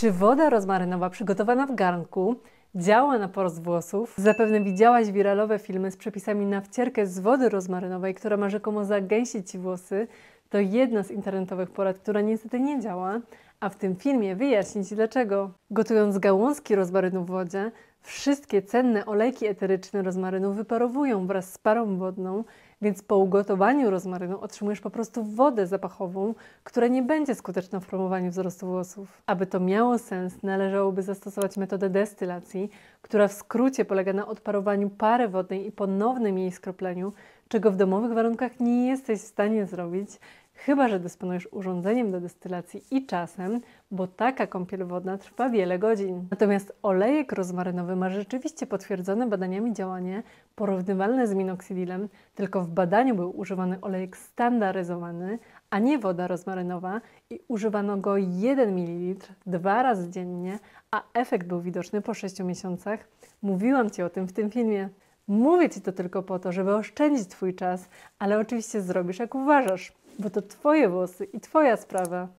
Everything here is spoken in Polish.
Czy woda rozmarynowa przygotowana w garnku działa na porost włosów? Zapewne widziałaś wiralowe filmy z przepisami na wcierkę z wody rozmarynowej, która ma rzekomo zagęścić Ci włosy. To jedna z internetowych porad, która niestety nie działa, a w tym filmie wyjaśnię Ci dlaczego. Gotując gałązki rozmarynu w wodzie, Wszystkie cenne olejki eteryczne rozmarynu wyparowują wraz z parą wodną, więc po ugotowaniu rozmarynu otrzymujesz po prostu wodę zapachową, która nie będzie skuteczna w promowaniu wzrostu włosów. Aby to miało sens, należałoby zastosować metodę destylacji, która w skrócie polega na odparowaniu pary wodnej i ponownym jej skropleniu, czego w domowych warunkach nie jesteś w stanie zrobić, chyba że dysponujesz urządzeniem do destylacji i czasem, bo taka kąpiel wodna trwa wiele godzin. Natomiast olejek rozmarynowy ma rzeczywiście potwierdzone badaniami działanie porównywalne z minoxidilem, tylko w badaniu był używany olejek standaryzowany, a nie woda rozmarynowa i używano go 1 ml dwa razy dziennie, a efekt był widoczny po 6 miesiącach. Mówiłam Ci o tym w tym filmie. Mówię Ci to tylko po to, żeby oszczędzić Twój czas, ale oczywiście zrobisz jak uważasz, bo to Twoje włosy i Twoja sprawa.